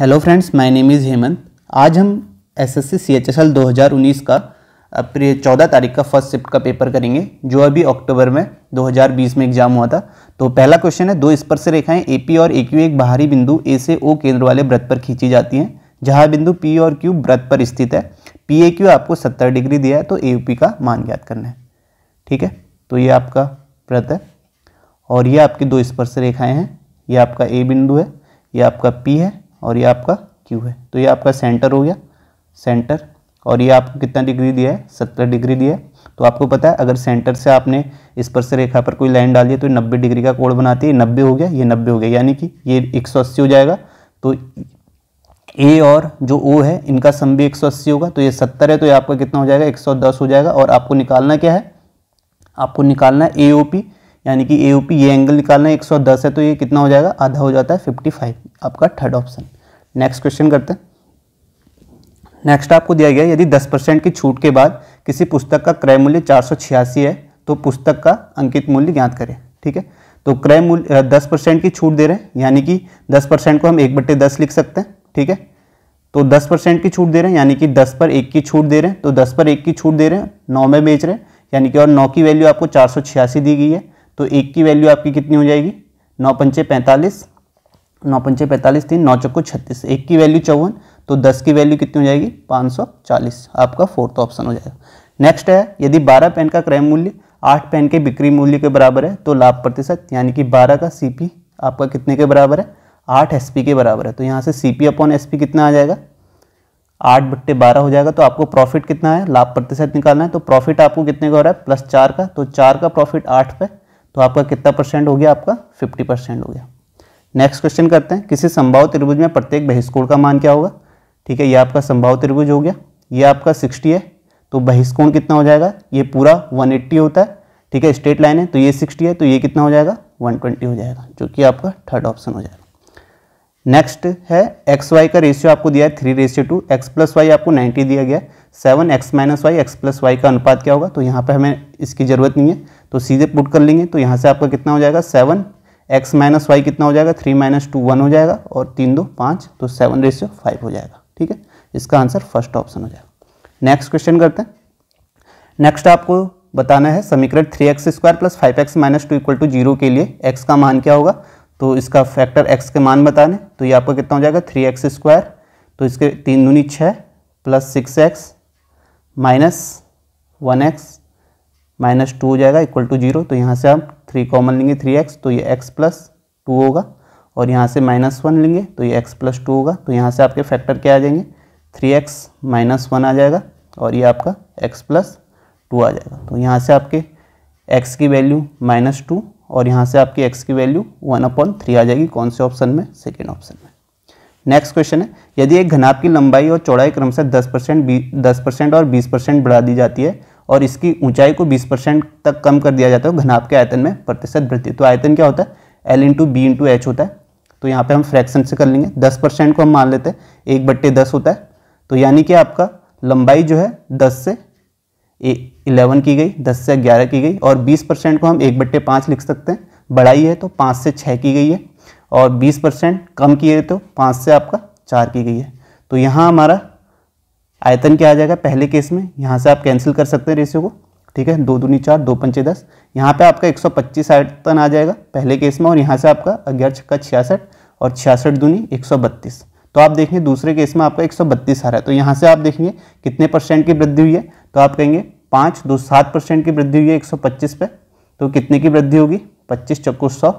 hello friends my name is Hemant आज हम S S C C H S L दो हज़ार उन्नीस का अप्रैल चौदह तारीख का फर्स्ट शिफ्ट का पेपर करेंगे जो अभी अक्टूबर में 2020 में एग्जाम हुआ था तो पहला क्वेश्चन है दो स्पर्श रेखाएं ए पी और ए क्यू एक बाहरी बिंदु ए से ओ केंद्र वाले व्रत पर खींची जाती हैं जहाँ बिंदु पी और क्यू व्रत पर स्थित है पी ए क्यू आपको सत्तर डिग्री दिया है तो ए पी का मान ज्ञात करना है ठीक है तो ये आपका व्रत है और ये आपकी दो स्पर्श रेखाएँ हैं ये आपका ए बिंदु है ये आपका पी है और ये आपका क्यू है तो ये आपका सेंटर हो गया सेंटर और ये आपको कितना डिग्री दिया है सत्तर डिग्री दिया है तो आपको पता है अगर सेंटर से आपने इस पर से रेखा पर कोई लाइन डाली है तो नब्बे डिग्री का कोण बनाती है नब्बे हो गया ये नब्बे हो गया यानी कि ये एक सौ अस्सी हो जाएगा तो ए और जो ओ है इनका सम भी एक सौ अस्सी होगा तो ये सत्तर है तो ये आपका कितना हो जाएगा एक सौ दस हो जाएगा और आपको निकालना क्या है आपको निकालना है ए ओ पी यानी कि ए ओ पी ये एंगल निकालना है एक सौ दस है तो ये कितना हो जाएगा आधा हो जाता है फिफ्टी फाइव आपका थर्ड ऑप्शन नेक्स्ट क्वेश्चन करते हैं नेक्स्ट आपको दिया गया यदि 10 परसेंट की छूट के बाद किसी पुस्तक का क्रय मूल्य चार है तो पुस्तक का अंकित मूल्य ज्ञात करें ठीक है तो क्रय मूल्य दस परसेंट की छूट दे रहे हैं यानी कि दस परसेंट को हम एक बट्टे दस लिख सकते हैं ठीक है तो दस परसेंट की छूट दे रहे हैं यानी कि दस पर एक की छूट दे रहे हैं तो दस पर एक की छूट दे रहे हैं नौ में बेच रहे हैं यानी कि और नौ की वैल्यू आपको चार दी गई है तो एक की वैल्यू आपकी कितनी हो जाएगी नौ पंचे पैंतालीस नौ पंचे पैंतालीस तीन नौ चक्को छत्तीस एक की वैल्यू चौवन तो दस की वैल्यू कितनी हो जाएगी पाँच सौ चालीस आपका फोर्थ तो ऑप्शन हो जाएगा नेक्स्ट है यदि बारह पेन का क्रय मूल्य आठ पेन के बिक्री मूल्य के बराबर है तो लाभ प्रतिशत यानी कि बारह का सी आपका कितने के बराबर है आठ एस के बराबर है तो यहाँ से सी पी अपॉन एसपी कितना आ जाएगा आठ बट्टे बारह हो जाएगा तो आपको प्रॉफिट कितना है लाभ प्रतिशत निकालना है तो प्रॉफिट आपको कितने का हो रहा है प्लस चार का तो चार का प्रॉफिट आठ पे तो आपका कितना परसेंट हो गया आपका फिफ्टी परसेंट हो गया नेक्स्ट क्वेश्चन करते हैं किसी संभाव त्रिभुज में प्रत्येक बहिष्कोण का मान क्या होगा ठीक है ये आपका संभाव त्रिभुज हो गया ये आपका सिक्सटी है तो बहिष्कोण कितना हो जाएगा ये पूरा वन एट्टी होता है ठीक है स्ट्रेट लाइन है तो ये सिक्सटी है तो ये कितना हो जाएगा वन ट्वेंटी हो जाएगा जो कि आपका थर्ड ऑप्शन हो जाएगा नेक्स्ट है एक्स वाई का रेशियो आपको दिया है three ratio two x plus y आपको नाइन्टी दिया गया है seven x minus y x plus y का अनुपात क्या होगा तो यहाँ पे हमें इसकी ज़रूरत नहीं है तो सीधे पुट कर लेंगे तो यहाँ से आपका कितना हो जाएगा सेवन एक्स माइनस वाई कितना हो जाएगा थ्री माइनस टू वन हो जाएगा और तीन दो पाँच तो सेवन रेशियो फाइव हो जाएगा ठीक है इसका आंसर फर्स्ट ऑप्शन हो जाएगा नेक्स्ट क्वेश्चन करते हैं नेक्स्ट आपको बताना है समीकरण three x square plus five x minus two equal to zero के लिए एक्स का मान क्या होगा तो इसका फैक्टर एक्स के मान बताने तो ये आपका कितना हो जाएगा थ्री एक्स स्क्वायर तो इसके तीन दूनी छः plus six x minus one x minus two हो जाएगा इक्वल टू जीरो तो यहाँ से आप थ्री कॉमन लेंगे थ्री एक्स तो ये एक्स प्लस टू होगा और यहाँ से माइनस वन लेंगे तो ये एक्स प्लस टू होगा तो यहाँ से आपके फैक्टर क्या आ जाएंगे थ्री एक्स माइनस वन आ जाएगा और ये आपका एक्स प्लस टू आ जाएगा तो यहाँ से आपके एक्स की वैल्यू माइनस टू और यहाँ से आपकी एक्स की वैल्यू वन अपॉन थ्री आ जाएगी कौन से ऑप्शन में सेकेंड ऑप्शन में नेक्स्ट क्वेश्चन है यदि एक घनाभ की लंबाई और चौड़ाई क्रम से दस परसेंट बीस दस परसेंट और बीस परसेंट बढ़ा दी जाती है और इसकी ऊंचाई को 20 परसेंट तक कम कर दिया जाता है घनाप के आयतन में प्रतिशत वृद्धि तो आयतन क्या होता है l into b into h होता है तो यहाँ पे हम फ्रैक्शन से कर लेंगे दस परसेंट को हम मान लेते हैं एक बट्टे दस होता है तो यानी कि आपका लंबाई जो है दस से इलेवन की गई दस से ग्यारह की गई और बीस परसेंट को हम एक बट्टे पाँच लिख सकते हैं बढ़ाई है तो पाँच से छः की गई है और बीस परसेंट कम किए तो पाँच से आपका चार की गई है तो यहाँ हमारा आयतन क्या आ जाएगा पहले केस में यहाँ से आप कैंसिल कर सकते हैं रेशियो को ठीक है दो दूनी चार दो पंचे दस यहाँ पे आपका 125 आयतन आ जाएगा पहले केस में और यहाँ से आपका अग्यार छक्का छियासठ और छियासठ दूनी 132 तो आप देखेंगे दूसरे केस में आपका 132 आ रहा है तो यहाँ से आप देखेंगे कितने परसेंट की वृद्धि हुई है तो आप कहेंगे पाँच दो सात परसेंट की वृद्धि हुई है एक पे तो कितने की वृद्धि होगी पच्चीस चक्कू सौ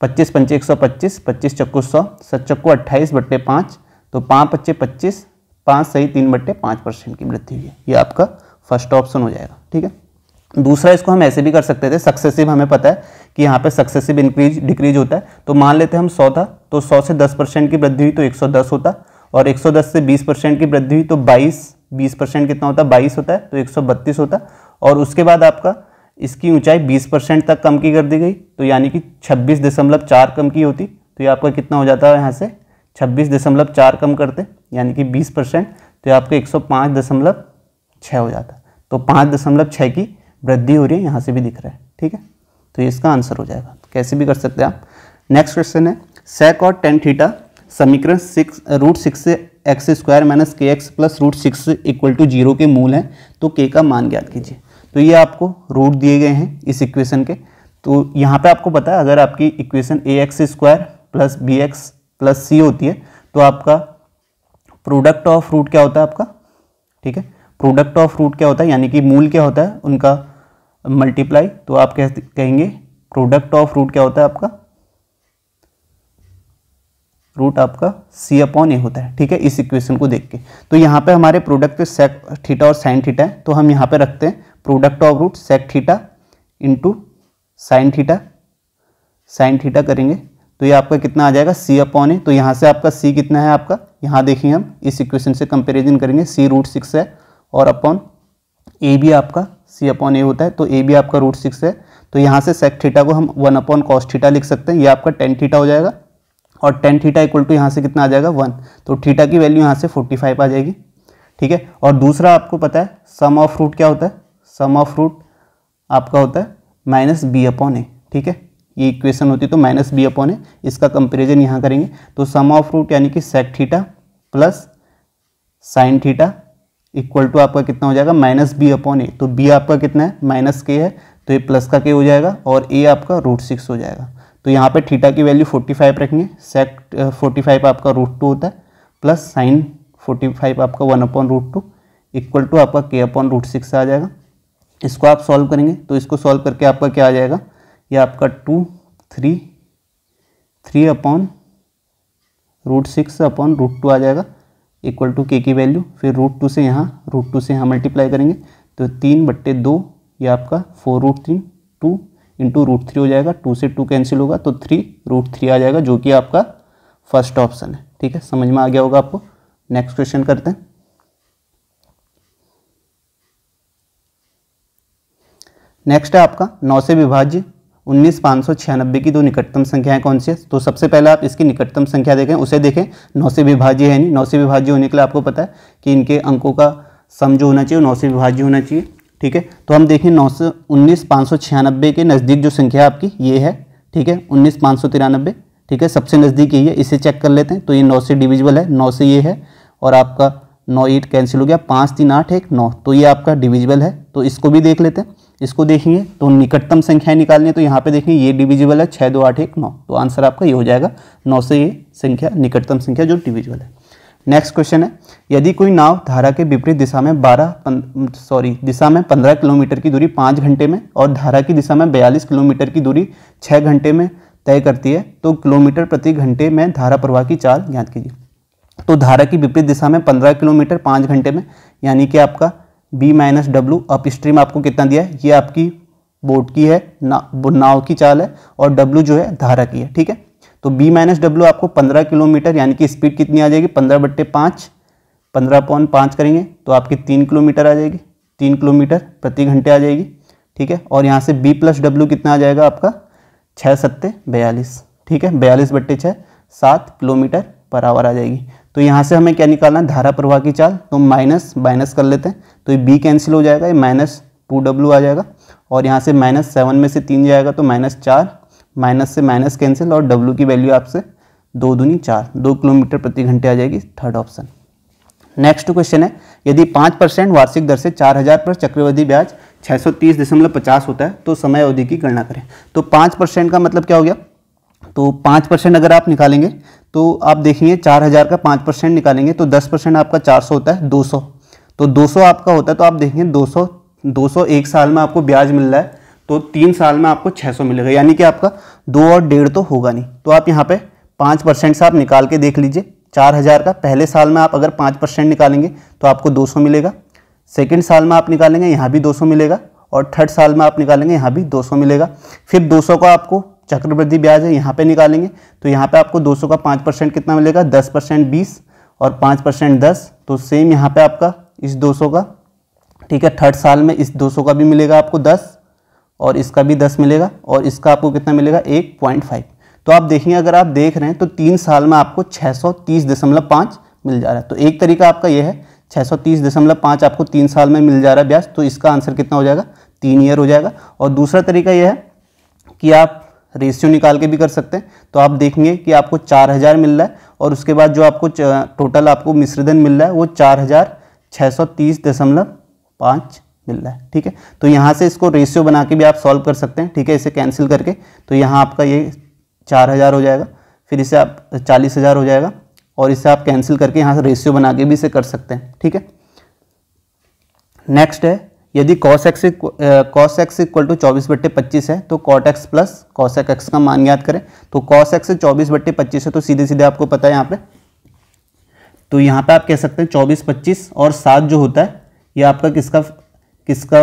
पच्चीस पंचे एक सौ पच्चीस पच्चीस चक्कू सौ सत चक्कू अट्ठाईस बट्टे पाँच तो पाँच पच्चे पच्चीस पाँच सही तीन बट्टे पाँच परसेंट की वृद्धि हुई है ये आपका फर्स्ट ऑप्शन हो जाएगा ठीक है दूसरा इसको हम ऐसे भी कर सकते थे सक्सेसिव हमें पता है कि यहाँ पे सक्सेसिव इंक्रीज डिक्रीज होता है तो मान लेते हैं हम सौ था तो सौ से दस परसेंट की वृद्धि हुई तो एक सौ दस होता और एक सौ दस से बीस परसेंट की वृद्धि हुई तो बाईस बीस परसेंट कितना होता है बाईस होता है तो एक सौ बत्तीस होता और उसके बाद आपका इसकी ऊंचाई बीस परसेंट तक कम की कर दी गई तो यानी कि छब्बीस दशमलव चार कम की होती तो ये आपका कितना हो जाता है यहाँ से छब्बीस दशमलव चार कम करते यानी कि बीस परसेंट तो आपका एक सौ पाँच दशमलव छः हो जाता तो पाँच दशमलव छः की वृद्धि हो रही है यहाँ से भी दिख रहा है ठीक है तो इसका आंसर हो जाएगा कैसे भी कर सकते हैं आप नेक्स्ट क्वेश्चन है सेक और टेन थीटा समीकरण सिक्स रूट सिक्स से x square minus k x plus root six equal to zero के मूल हैं तो के का मान ज्ञात कीजिए तो ये आपको रूट दिए गए हैं इस इक्वेशन के तो यहाँ पे आपको पता है अगर आपकी equation a x square plus b x plus c होती है तो आपका प्रोडक्ट ऑफ रूट क्या होता है आपका ठीक है प्रोडक्ट ऑफ रूट क्या होता है यानी कि मूल क्या होता है उनका मल्टीप्लाई तो आप कह कहेंगे प्रोडक्ट ऑफ रूट क्या होता है आपका रूट आपका सी अपॉन ए होता है ठीक है इस इक्वेशन को देख के तो यहाँ पे हमारे प्रोडक्ट सेक थीटा और साइन थीटा है तो हम यहाँ पे रखते हैं product of root sec theta into sine theta sine theta करेंगे तो ये आपका कितना आ जाएगा सी अपॉन ए तो यहाँ से आपका सी कितना है आपका यहाँ देखिए हम इस इक्वेशन से कंपेरिजन करेंगे सी रूट सिक्स है और अपॉन ए भी आपका सी अपॉन ए होता है तो ए भी आपका रूट सिक्स है तो यहाँ से सेक थीटा को हम वन अपॉन कॉस थीटा लिख सकते हैं ये आपका टेन थीटा हो जाएगा और टेन थीटा इक्वल टू यहाँ से कितना आ जाएगा वन तो थीटा की वैल्यू यहाँ से फोर्टी फाइव आ जाएगी ठीक है और दूसरा आपको पता है सम ऑफ रूट क्या होता है सम ऑफ रूट आपका होता है माइनस बी अपॉन ए ठीक है ये इक्वेशन होती तो माइनस बी अपॉन है इसका कंपेरिजन यहाँ करेंगे तो सम ऑफ रूट यानी कि sec theta plus sine theta equal to आपका कितना हो जाएगा माइनस बी अपॉन ए तो बी आपका कितना है माइनस के है तो ये प्लस का के हो जाएगा और ए आपका रूट सिक्स हो जाएगा तो यहाँ पे थीटा की वैल्यू फोर्टी फाइव रखेंगे सेट फोर्टी फाइव आपका रूट टू होता है प्लस साइन फोर्टी फाइव आपका one upon root two equal to आपका के अपॉन रूट सिक्स आ जाएगा इसको आप सॉल्व करेंगे तो इसको सॉल्व करके आपका क्या आ जाएगा ये आपका two three three upon root six upon root two आ जाएगा इक्वल टू के की वैल्यू फिर रूट टू से यहाँ रूट टू से यहाँ मल्टीप्लाई करेंगे तो तीन बट्टे दो ये आपका four root three two into root three हो जाएगा टू से टू कैंसिल होगा तो थ्री रूट थ्री आ जाएगा जो कि आपका फर्स्ट ऑप्शन है ठीक है समझ में आ गया होगा आपको नेक्स्ट क्वेश्चन करते हैं नेक्स्ट है आपका नौ से विभाज्य उन्नीस पाँच सौ छियानबे की दो निकटतम संख्याएं कौन सी है तो सबसे पहले आप इसकी निकटतम संख्या देखें उसे देखें नौ से विभाज्य है नहीं नौ से विभाज्य होने के लिए आपको पता है कि इनके अंकों का सम जो होना चाहिए नौ से विभाज्य होना चाहिए ठीक है तो हम देखें नौ से उन्नीस पाँच सौ छियानबे के नज़दीक जो संख्या आपकी ये है ठीक है उन्नीस पाँच सौ तिरानबे ठीक है सबसे नज़दीक यही है इसे चेक कर लेते हैं तो ये नौ से डिविजिबल है नौ से ये है और आपका नौ एट कैंसिल हो गया पाँच तीन आठ एक नौ तो ये आपका डिविजिबल है तो इसको भी देख लेते हैं इसको देखेंगे तो निकटतम संख्याएं निकालनी है तो यहाँ पे देखेंगे ये डिविजिबल है छः दो आठ एक नौ तो आंसर आपका ये हो जाएगा नौ से ये संख्या निकटतम संख्या जो डिविजिबल है नेक्स्ट क्वेश्चन है यदि कोई नाव धारा के विपरीत दिशा में बारह सॉरी दिशा में पंद्रह किलोमीटर की दूरी पाँच घंटे में और धारा की दिशा में बयालीस किलोमीटर की दूरी छः घंटे में तय करती है तो किलोमीटर प्रति घंटे में धारा प्रवाह की चाल ज्ञात कीजिए तो धारा की विपरीत दिशा में पंद्रह किलोमीटर पाँच घंटे में यानी कि आपका बी माइनस डब्ल्यू अप स्ट्रीम आपको कितना दिया है ये आपकी बोट की है ना नाव की चाल है और डब्लू जो है धारा की है ठीक है तो बी माइनस डब्ल्यू आपको पंद्रह किलोमीटर यानी कि स्पीड कितनी आ जाएगी पंद्रह बट्टे पाँच पंद्रह पॉइंट पाँच करेंगे तो आपकी तीन किलोमीटर आ जाएगी तीन किलोमीटर प्रति घंटे आ जाएगी ठीक है और यहाँ से बी प्लस डब्ल्यू कितना आ जाएगा आपका छः सत्ते बयालीस ठीक है बयालीस बट्टे छः सात किलोमीटर पर आवर आ जाएगी तो यहाँ से हमें क्या निकालना है धारा प्रवाह की चाल तो माइनस माइनस कर लेते हैं तो ये बी कैंसिल हो जाएगा ये माइनस टू डब्ल्यू आ जाएगा और यहाँ से माइनस सेवन में से तीन जाएगा तो माइनस चार माइनस से माइनस कैंसिल और डब्ल्यू की वैल्यू आपसे दो दूनी चार दो किलोमीटर प्रति घंटे आ जाएगी थर्ड ऑप्शन नेक्स्ट क्वेश्चन है यदि पाँच परसेंट वार्षिक दर से चार हज़ार पर चक्रवृद्धि ब्याज छः सौ तीस दशमलव पचास होता है तो समय अवधि की गणना करें तो पाँच परसेंट का मतलब क्या हो गया तो पाँच परसेंट अगर आप निकालेंगे तो आप देखेंगे चार हज़ार का पाँच परसेंट निकालेंगे तो दस परसेंट आपका चार सौ होता है दो सौ तो 200 आपका होता है तो आप देखेंगे 200 201 एक साल में आपको ब्याज मिल रहा है तो तीन साल में आपको 600 मिलेगा यानी कि आपका दो और डेढ़ तो होगा नहीं तो आप यहाँ पे पाँच परसेंट से आप निकाल के देख लीजिए चार हज़ार का पहले साल में आप अगर पाँच परसेंट निकालेंगे तो आपको 200 मिलेगा सेकेंड साल में आप निकालेंगे यहाँ भी 200 मिलेगा और थर्ड साल में आप निकालेंगे यहाँ भी 200 मिलेगा फिर 200 का आपको चक्रवृद्धि ब्याज है यहाँ पर निकालेंगे तो यहाँ पर आपको सौ का पाँच परसेंट कितना मिलेगा दस परसेंट बीस और पाँच परसेंट दस तो सेम यहाँ पे आपका इस 200 का ठीक है थर्ड साल में इस 200 का भी मिलेगा आपको 10 और इसका भी 10 मिलेगा और इसका आपको कितना मिलेगा 1.5 तो आप देखेंगे अगर आप देख रहे हैं तो तीन साल में आपको पाँच मिल जा रहा है तो एक तरीका आपका यह है पाँच आपको तीन साल में मिल जा रहा है ब्याज तो इसका आंसर कितना हो जाएगा तीन ईयर हो जाएगा और दूसरा तरीका यह है कि आप रेशियो निकाल के भी कर सकते हैं तो आप देखेंगे कि आपको चार हज़ार मिल रहा है और उसके बाद जो आपको टोटल आपको मिश्रधन मिल रहा है वो चार हज़ार छः सौ तीस दशमलव पाँच मिल रहा है ठीक है तो यहाँ से इसको रेशियो बना के भी आप सॉल्व कर सकते हैं ठीक है इसे कैंसिल करके तो यहाँ आपका ये चार हज़ार हो जाएगा फिर इसे आप चालीस हज़ार हो जाएगा और इसे आप कैंसिल करके यहाँ से रेशियो बना के भी इसे कर सकते हैं ठीक है नेक्स्ट है यदि cos x cos x equal to चौबीस बट्टे पच्चीस है तो cot x plus cos x का मान याद करें तो कॉस एक्स चौबीस बट्टे पच्चीस है तो सीधे सीधे आपको पता है यहाँ पर तो यहाँ पे आप कह सकते हैं चौबीस पच्चीस और सात जो होता है ये आपका किसका किसका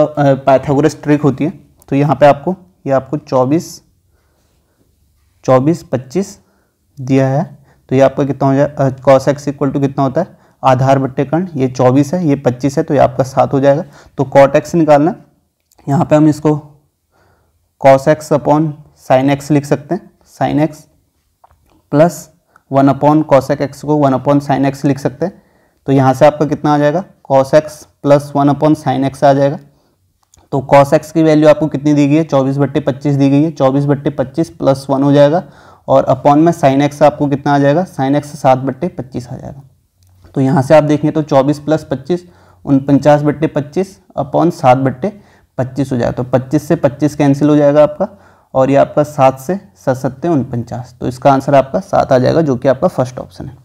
पाइथागोरस ट्रिक होती है तो यहाँ पे आपको ये आपको चौबीस चौबीस पच्चीस दिया है तो ये आपका कितना हो जाए कॉस एक्स इक्वल टू कितना होता है आधार बट्टे कर्ण ये चौबीस है ये पच्चीस है तो ये आपका सात हो जाएगा तो कॉट एक्स निकालना यहाँ पर हम इसको cos x upon sine x लिख सकते हैं sine x plus one upon cosec x को वन अपॉन साइन एक्स लिख सकते हैं तो यहाँ से आपका कितना आ जाएगा cos x plus one upon sine x आ जाएगा तो कॉस एक्स की वैल्यू आपको कितनी दी गई है चौबीस बट्टे पच्चीस दी गई है चौबीस बट्टे पच्चीस प्लस वन हो जाएगा और अपॉन में साइन एक्स आपको कितना आ जाएगा साइन एक्स सात बट्टे पच्चीस आ जाएगा तो यहाँ से आप देखें तो चौबीस प्लस पच्चीस उन पचास बट्टे पच्चीस अपॉन सात बट्टे पच्चीस हो जाएगा तो पच्चीस से पच्चीस कैंसिल हो जाएगा आपका और ये आपका सात से सत सत्य उनपचास तो इसका आंसर आपका सात आ जाएगा जो कि आपका फर्स्ट ऑप्शन है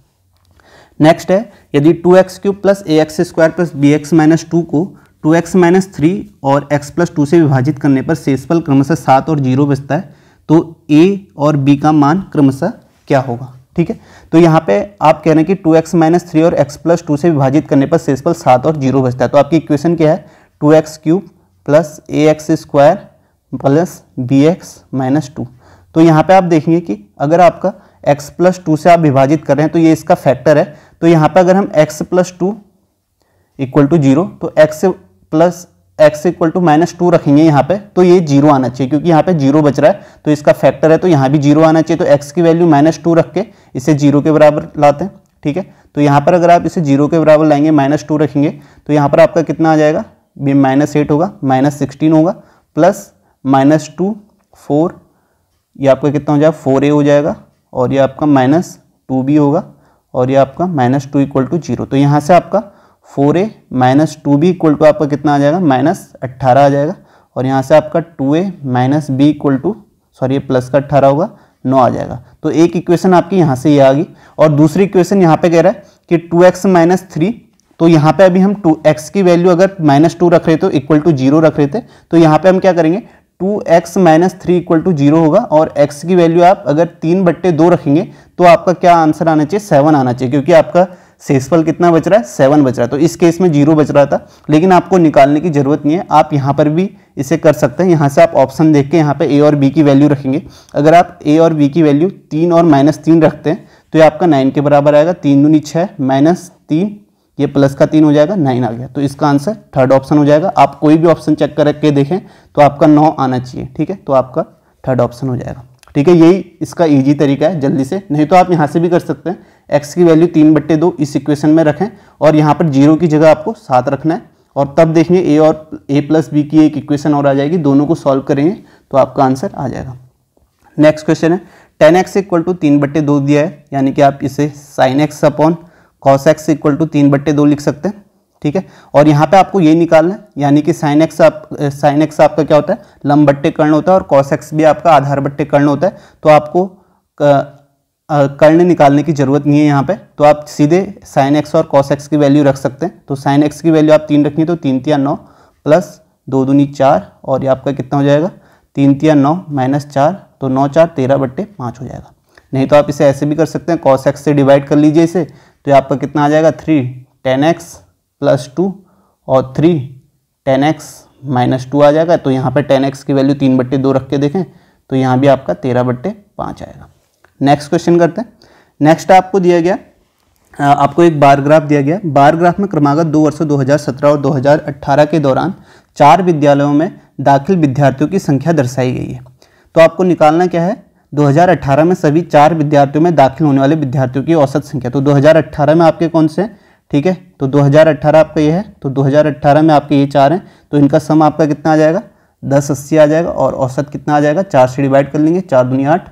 नेक्स्ट है यदि two x cube plus a x square plus b x minus two को टू एक्स माइनस थ्री और एक्स प्लस टू से विभाजित करने पर शेषफल क्रमशः सात और जीरो बचता है तो ए और बी का मान क्रमशः क्या होगा ठीक है तो यहाँ पे आप कह रहे हैं कि टू एक्स माइनस थ्री और एक्स प्लस टू से विभाजित करने पर शेषफल सात और जीरो बचता है तो आपकी इक्वेशन क्या है two x cube plus a x square plus b x minus two तो यहाँ पे आप देखेंगे कि अगर आपका x प्लस टू से आप विभाजित कर रहे हैं तो ये इसका फैक्टर है तो यहाँ पे अगर हम x plus two equal to zero तो x plus x equal to minus two रखेंगे यहाँ पे तो ये जीरो आना चाहिए क्योंकि यहाँ पे जीरो बच रहा है तो इसका फैक्टर है तो यहाँ भी जीरो आना चाहिए तो एक्स की वैल्यू माइनस टू रख के इसे जीरो के बराबर लाते हैं ठीक है तो यहाँ पर अगर आप इसे जीरो के बराबर लाएंगे माइनस टू रखेंगे तो यहाँ पर आपका कितना आ जाएगा माइनस एट होगा माइनस सिक्सटीन होगा प्लस माइनस टू फोर ये आपका कितना हो जाएगा फोर ए हो जाएगा और ये आपका माइनस टू बी होगा और ये आपका minus two equal to zero तो यहाँ से आपका four a minus two b equal to आपका कितना आ जाएगा माइनस अट्ठारह आ जाएगा और यहाँ से आपका two a minus b equal to sorry ये प्लस का अट्ठारह होगा नौ आ जाएगा तो एक इक्वेशन आपकी यहाँ से ये आ गई और दूसरी इक्वेशन यहाँ पर कह रहा है कि टू एक्स माइनस थ्री तो यहाँ पे अभी हम टू एक्स की वैल्यू अगर माइनस टू रख रहे थे इक्वल टू जीरो रख रहे थे तो यहाँ पे हम क्या करेंगे two x minus three equal to zero होगा और x की वैल्यू आप अगर तीन बट्टे दो रखेंगे तो आपका क्या आंसर आना चाहिए सेवन आना चाहिए क्योंकि आपका सेसफल कितना बच रहा है सेवन बच रहा है तो इस केस में जीरो बच रहा था लेकिन आपको निकालने की जरूरत नहीं है आप यहाँ पर भी इसे कर सकते हैं यहाँ से आप ऑप्शन देख के यहाँ पर ए और बी की वैल्यू रखेंगे अगर आप ए और बी की वैल्यू तीन और माइनस तीन रखते हैं तो ये आपका नाइन के बराबर आएगा तीन दूनी छः माइनस तीन ये प्लस का तीन हो जाएगा नाइन आ गया तो इसका आंसर थर्ड ऑप्शन हो जाएगा आप कोई भी ऑप्शन चेक करके देखें तो आपका नौ आना चाहिए ठीक है तो आपका थर्ड ऑप्शन हो जाएगा ठीक है यही इसका इजी तरीका है जल्दी से नहीं तो आप यहाँ से भी कर सकते हैं एक्स की वैल्यू तीन बट्टे दो इस इक्वेशन में रखें और यहाँ पर जीरो की जगह आपको सात रखना है और तब देखिए ए और ए प्लस बी की एक इक्वेशन और आ जाएगी दोनों को सॉल्व करेंगे तो आपका आंसर आ जाएगा नेक्स्ट क्वेश्चन है टेन एक्स इक्वल टू तीन बट्टे दो दिया है यानी कि आप इसे sine x upon cos x equal to तीन बट्टे दो लिख सकते हैं ठीक है और यहाँ पे आपको ये निकालना है यानी कि साइन एक्स आप साइन एक्स आपका क्या होता है लम बट्टे कर्ण होता है और कॉस एक्स भी आपका आधार बट्टे कर्ण होता है तो आपको कर्ण निकालने की ज़रूरत नहीं है यहाँ पे तो आप सीधे साइन एक्स और कॉस एक्स की वैल्यू रख सकते हैं तो साइन एक्स की वैल्यू आप तीन रखनी है तो तीन तिया नौ प्लस दो दूनी चार और ये आपका कितना हो जाएगा तीन तिया नौ माइनस चार तो नौ चार तेरह बट्टे पाँच हो जाएगा नहीं तो आप इसे ऐसे भी कर सकते हैं कॉस एक्स से डिवाइड कर लीजिए इसे तो आपका कितना आ जाएगा three tan x plus two और three tan x minus two आ जाएगा तो यहाँ पर टेन एक्स की वैल्यू तीन बट्टे दो रख के देखें तो यहाँ भी आपका तेरह बट्टे पाँच आएगा नेक्स्ट क्वेश्चन करते हैं नेक्स्ट आपको दिया गया आपको एक बार ग्राफ दिया गया बार ग्राफ में क्रमागत दो वर्षों 2017 और 2018 के दौरान चार विद्यालयों में दाखिल विद्यार्थियों की संख्या दर्शाई गई है तो आपको निकालना क्या है 2018 में सभी चार विद्यार्थियों में दाखिल होने वाले विद्यार्थियों की औसत संख्या तो 2018 में आपके कौन से हैं ठीक है तो 2018 आपका ये है तो 2018 में आपके ये चार हैं तो इनका सम आपका कितना आ जाएगा दस अस्सी आ जाएगा और औसत कितना आ जाएगा चार से डिवाइड कर लेंगे चार दुनिया आठ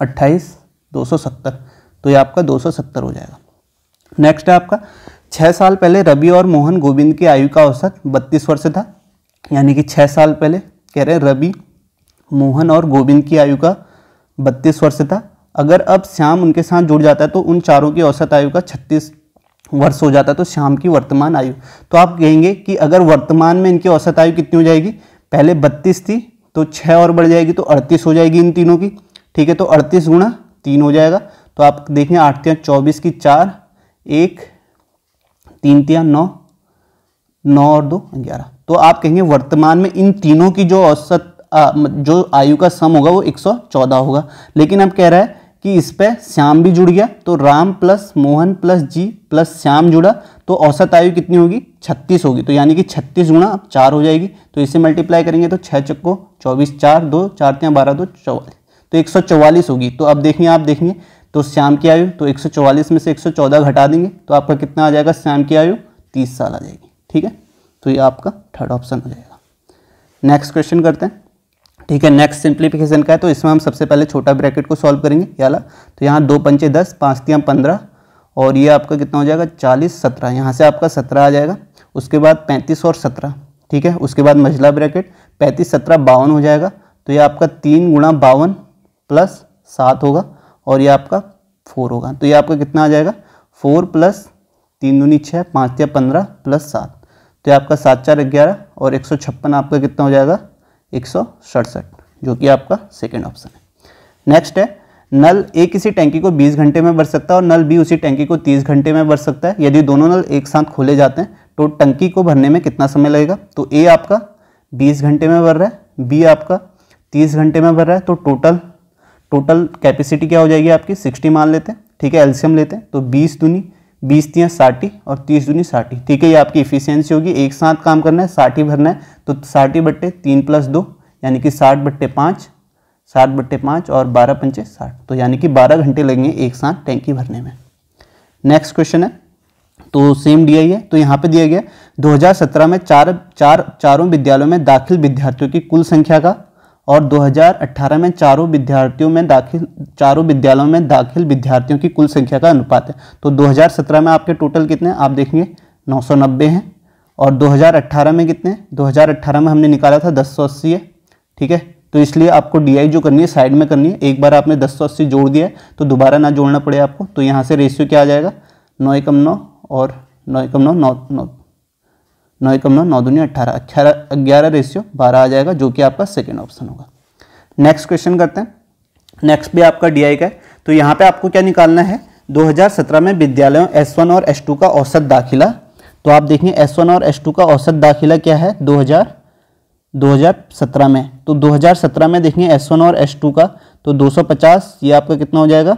अट्ठाईस दो सौ सत्तर तो ये आपका दो सौ सत्तर हो जाएगा नेक्स्ट है आपका छः साल पहले रवि और मोहन गोविंद की आयु का औसत बत्तीस वर्ष था यानी कि छः साल पहले कह रहे हैं रवि मोहन और गोविंद की आयु का बत्तीस वर्ष था अगर अब श्याम उनके साथ जुड़ जाता है तो उन चारों की औसत आयु का छत्तीस वर्ष हो जाता है तो श्याम की वर्तमान आयु तो आप कहेंगे कि अगर वर्तमान में इनकी औसत आयु कितनी हो जाएगी पहले बत्तीस थी तो छः और बढ़ जाएगी तो अड़तीस हो जाएगी इन तीनों की ठीक है तो अड़तीस गुणा तीन हो जाएगा तो आप देखें आठ तिया चौबीस की चार एक तीन तिया नौ नौ और दो ग्यारह तो आप कहेंगे वर्तमान में इन तीनों की जो औसत जो आयु का सम होगा वो 114 होगा लेकिन अब कह रहा है कि इस पर श्याम भी जुड़ गया तो Ram plus Mohan plus G plus Shyam जुड़ा तो औसत आयु कितनी होगी 36 होगी तो यानी कि 36 गुणा अब चार हो जाएगी तो इसे मल्टीप्लाई करेंगे तो छः चक्को चौबीस चार दो चार तीन बारह दो चौवालीस तो एक होगी तो अब देखेंगे आप देखेंगे तो श्याम की आयु तो एक में से एक घटा देंगे तो आपका कितना आ जाएगा श्याम की आयु तीस साल आ जाएगी ठीक है तो ये आपका थर्ड ऑप्शन हो जाएगा नेक्स्ट क्वेश्चन करते हैं ठीक है नेक्स्ट सिंप्लीफिकेशन का है तो इसमें हम सबसे पहले छोटा ब्रैकेट को सॉल्व करेंगे याला तो यहाँ दो पंचे दस पाँच तियाँ पंद्रह और ये आपका कितना हो जाएगा चालीस सत्रह यहाँ से आपका सत्रह आ जाएगा उसके बाद पैंतीस और सत्रह ठीक है उसके बाद मझला ब्रैकेट पैंतीस सत्रह बावन हो जाएगा तो ये आपका तीन गुणा बावन प्लस सात होगा और ये आपका फोर होगा तो ये आपका कितना आ जाएगा फोर प्लस तीन दूनी छः पाँच या पंद्रह प्लस सात तो ये आपका सात चार ग्यारह और एक सौ छप्पन आपका कितना हो जाएगा एक जो कि आपका सेकेंड ऑप्शन है नेक्स्ट है नल ए किसी टैंकी को 20 घंटे में भर सकता है और नल बी उसी टैंकी को 30 घंटे में भर सकता है यदि दोनों नल एक साथ खोले जाते हैं तो टंकी को भरने में कितना समय लगेगा तो ए आपका 20 घंटे में भर रहा है बी आपका 30 घंटे में भर रहा है तो टोटल टोटल कैपेसिटी क्या हो जाएगी आपकी 60 मान लेते हैं ठीक है एल्शियम लेते हैं तो बीस दूनी बीस तियाँ साठी और तीस दूनी साठी ठीक है ये आपकी इफिशियंसी होगी एक साथ काम करना है साठी भरना है तो साठी बट्टे तीन प्लस दो यानी कि साठ बट्टे पाँच सात बट्टे पाँच और बारह पंचे साठ तो यानी कि बारह घंटे लगेंगे एक साथ टैंकी भरने में नेक्स्ट क्वेश्चन है तो सेम दिया ही है तो यहाँ पे दिया गया 2017 में चार चार चारों विद्यालयों में दाखिल विद्यार्थियों की कुल संख्या का और 2018 में चारों विद्यार्थियों में दाखिल चारों विद्यालयों में दाखिल विद्यार्थियों की कुल संख्या का अनुपात है तो 2017 में आपके टोटल कितने आप देखेंगे 990 हैं और 2018 में कितने 2018 में हमने निकाला था 1080 है ठीक है तो इसलिए आपको डी जो करनी है साइड में करनी है एक बार आपने दस सौ अस्सी जोड़ दिया है तो दोबारा ना जोड़ना पड़े आपको तो यहाँ से रेशियो क्या आ जाएगा नौ एकम नौ और नौ एकम नौ नौ नौ नौ एकम नौ नौ दुनिया अट्ठारह अठारह ग्यारह रेशियो बारह आ जाएगा जो कि आपका सेकेंड ऑप्शन होगा नेक्स्ट क्वेश्चन करते हैं नेक्स्ट भी आपका डी का है तो यहाँ पर आपको क्या निकालना है 2017 में विद्यालयों S1 और S2 का औसत दाखिला तो आप देखिए S1 और S2 का औसत दाखिला क्या है 2000 2017 में तो 2017 में देखिए S1 और S2 का तो 250 ये आपका कितना हो जाएगा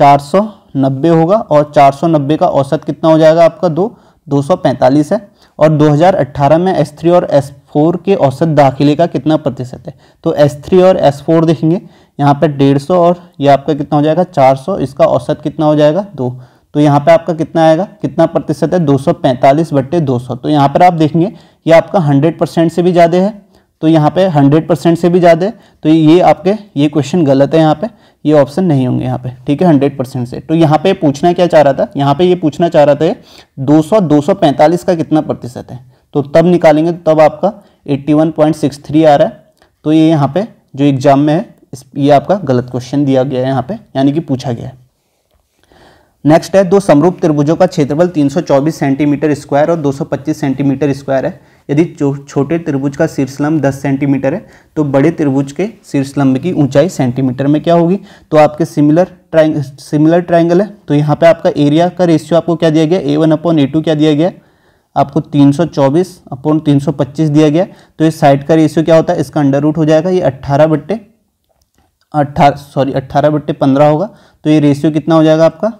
490 होगा और 490 का औसत कितना हो जाएगा आपका दो 245 है और 2018 में S3 और S4 के औसत दाखिले का कितना प्रतिशत है तो S3 और S4 देखेंगे यहाँ पर 150 और ये आपका कितना हो जाएगा 400 इसका औसत कितना हो जाएगा दो तो यहाँ पे आपका कितना आएगा कितना प्रतिशत है 245 बट्टे दो तो यहाँ पर आप देखेंगे ये आपका 100 परसेंट से भी ज़्यादा है तो यहाँ पे 100 परसेंट से भी ज़्यादा है तो ये आपके ये क्वेश्चन गलत है यहाँ पे ये ऑप्शन नहीं होंगे यहाँ पे ठीक है 100 परसेंट से तो यहाँ पे पूछना क्या चाह रहा था यहाँ पे ये पूछना चाह रहा था 200 245 का कितना प्रतिशत है तो तब निकालेंगे तब आपका 81.63 आ रहा है तो ये यहाँ पे जो एग्जाम में है ये आपका गलत क्वेश्चन दिया गया है यहाँ पे यानी कि पूछा गया है नेक्स्ट है दो समरूप त्रिभुजों का क्षेत्रफल तीन सेंटीमीटर स्क्वायर और दो सेंटीमीटर स्क्वायर है यदि छोटे त्रिभुज का शीर्षलंब 10 सेंटीमीटर है तो बड़े त्रिभुज के शीर्षलंब की ऊंचाई सेंटीमीटर में क्या होगी तो आपके सिमिलर ट्राइंग सिमिलर ट्राइंगल है तो यहाँ पे आपका एरिया का रेशियो आपको क्या दिया गया a one upon a two क्या दिया गया आपको 324 अपॉन 325 दिया गया तो इस साइड का रेशियो क्या होता है इसका अंडर रूट हो जाएगा ये अट्ठारह बट्टे अट्ठारह सॉरी अट्ठारह बट्टे पंद्रह होगा तो ये रेशियो कितना हो जाएगा आपका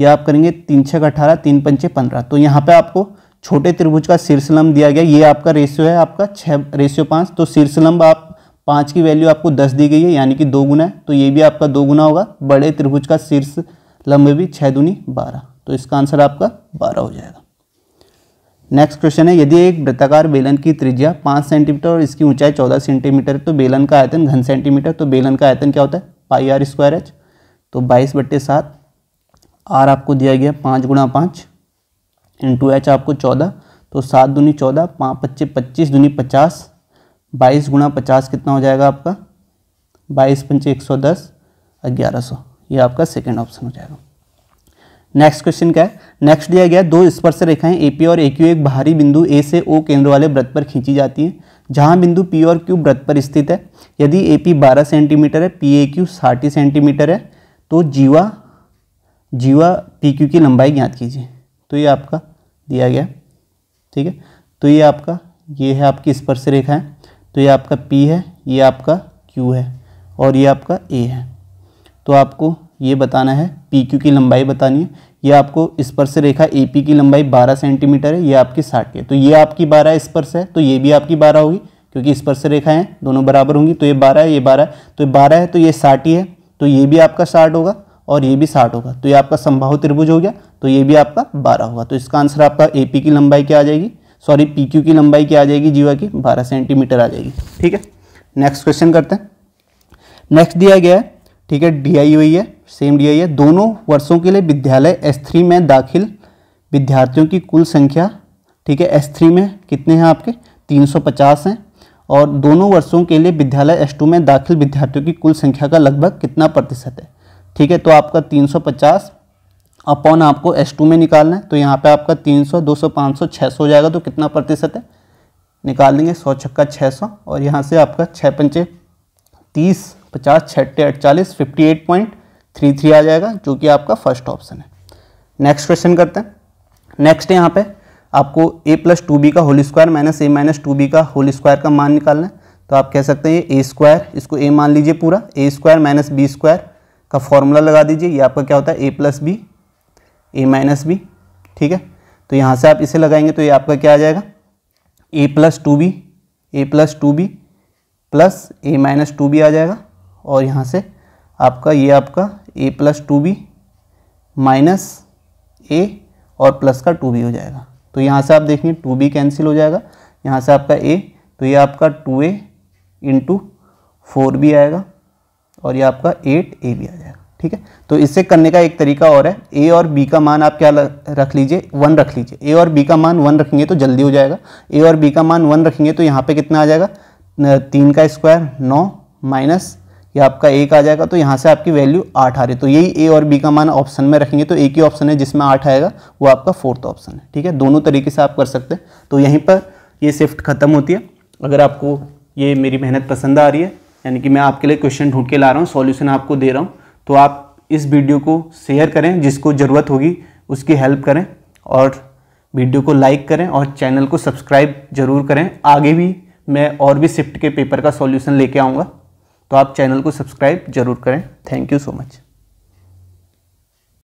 यह आप करेंगे तीन छः अठारह तीन पंचे पंद्रह तो यहाँ पर आपको छोटे त्रिभुज का शीर्षलंब दिया गया ये आपका रेशियो है आपका छः रेशियो पाँच तो शीर्षलंब आप पाँच की वैल्यू आपको दस दी गई है यानी कि दो गुना है तो ये भी आपका दो गुना होगा बड़े त्रिभुज का शीर्ष लंब भी छः दुनी बारह तो इसका आंसर आपका बारह हो जाएगा नेक्स्ट क्वेश्चन है यदि एक वृत्ताकार बेलन की त्रिज्या पाँच सेंटीमीटर और इसकी ऊंचाई चौदह सेंटीमीटर तो बेलन का आयतन घन सेंटीमीटर तो बेलन का आयतन क्या होता है पाई आर स्क्वायर एच तो बाईस बट्टे सात आर आपको दिया गया पाँच गुणा पाँच इंटू टू एच आपको चौदह तो सात दूनी चौदह पाँच पच्चीस पच्चीस दूनी पचास बाईस गुणा पचास कितना हो जाएगा आपका बाईस पंच एक सौ दस ग्यारह सौ ये आपका सेकेंड ऑप्शन हो जाएगा नेक्स्ट क्वेश्चन क्या है नेक्स्ट दिया गया दो स्पर्श रेखाएं ए पी और ए क्यू एक बाहरी बिंदु ए से ओ केंद्र वाले व्रत पर खींची जाती हैं जहां बिंदु पी और क्यू व्रत पर स्थित है यदि ए पी बारह सेंटीमीटर है पी ए क्यू साठ सेंटीमीटर है तो जीवा जीवा पी क्यू की लंबाई ज्ञात कीजिए तो ये आपका दिया गया ठीक है तो ये आपका ये है आपकी स्पर्श रेखा है तो ये आपका पी है ये आपका क्यू है और ये आपका ए है तो आपको ये बताना है पी क्यू की लंबाई बतानी है ये आपको स्पर्श रेखा ए पी की लंबाई 12 सेंटीमीटर है ये आपकी साठ है तो ये आपकी 12 स्पर्श है तो ये भी आपकी 12 होगी क्योंकि स्पर्श रेखाएं दोनों बराबर होंगी तो ये 12 है ये 12 तो ये 12 है तो ये 60 ही है तो ये भी आपका 60 होगा और ये भी 60 होगा तो ये आपका संभाव त्रिभुज हो गया तो ये भी आपका बारह होगा तो इसका आंसर आपका ए की लंबाई क्या आ जाएगी सॉरी पी की लंबाई क्या आ जाएगी जीवा की बारह सेंटीमीटर आ जाएगी ठीक है नेक्स्ट क्वेश्चन करते हैं नेक्स्ट दिया गया है ठीक है डी आई हुई है सेम डी आई है दोनों वर्षों के लिए विद्यालय एस थ्री में दाखिल विद्यार्थियों की कुल संख्या ठीक है एस थ्री में कितने हैं आपके तीन सौ पचास हैं और दोनों वर्षों के लिए विद्यालय एस टू में दाखिल विद्यार्थियों की कुल संख्या का लगभग कितना प्रतिशत है ठीक है तो आपका तीन सौ पचास अपॉन आपको एस टू में निकालना है तो यहाँ पे आपका तीन सौ दो सौ पाँच सौ छः सौ हो जाएगा तो कितना प्रतिशत है निकाल देंगे सौ छक्का छः सौ और यहाँ से आपका छः पंचे तीस पचास छठे अड़चालीस fifty eight point three three आ जाएगा जो कि आपका फर्स्ट ऑप्शन है नेक्स्ट क्वेश्चन करते हैं नेक्स्ट यहाँ पे आपको ए प्लस टू बी का whole square minus a minus two b का होल स्क्वायर का मान निकालना है तो आप कह सकते हैं ये ए स्क्वायर इसको ए मान लीजिए पूरा a square minus b square का फॉर्मूला लगा दीजिए ये आपका क्या होता है a plus b a minus b ठीक है तो यहाँ से आप इसे लगाएंगे तो ये आपका क्या आ जाएगा a plus two b a plus two b plus a minus two b आ जाएगा और यहाँ से आपका ये आपका a plus two b minus a और प्लस का टू बी हो जाएगा तो यहाँ से आप देखेंगे टू बी कैंसिल हो जाएगा यहाँ से आपका ए तो ये आपका two a into four b आएगा और ये आपका एट ए भी आ जाएगा ठीक है तो इससे करने का एक तरीका और है ए और बी का मान आप क्या रख लीजिए वन रख लीजिए ए और बी का मान वन रखेंगे तो जल्दी हो जाएगा ए और बी का मान वन रखेंगे तो यहाँ पे कितना आ जाएगा तीन का स्क्वायर नौ माइनस या आपका एक आ जाएगा तो यहाँ से आपकी वैल्यू आठ आ रही है तो यही ए और बी का मान ऑप्शन में रखेंगे तो एक ही ऑप्शन है जिसमें आठ आएगा वो आपका फोर्थ ऑप्शन है ठीक है दोनों तरीके से आप कर सकते हैं तो यहीं पर ये शिफ्ट खत्म होती है अगर आपको ये मेरी मेहनत पसंद आ रही है यानी कि मैं आपके लिए क्वेश्चन ढूंढ के ला रहा हूँ सॉल्यूशन आपको दे रहा हूँ तो आप इस वीडियो को शेयर करें जिसको ज़रूरत होगी उसकी हेल्प करें और वीडियो को लाइक करें और चैनल को सब्सक्राइब जरूर करें आगे भी मैं और भी शिफ्ट के पेपर का सॉल्यूशन लेके आऊँगा तो आप चैनल को सब्सक्राइब जरूर करें थैंक यू सो मच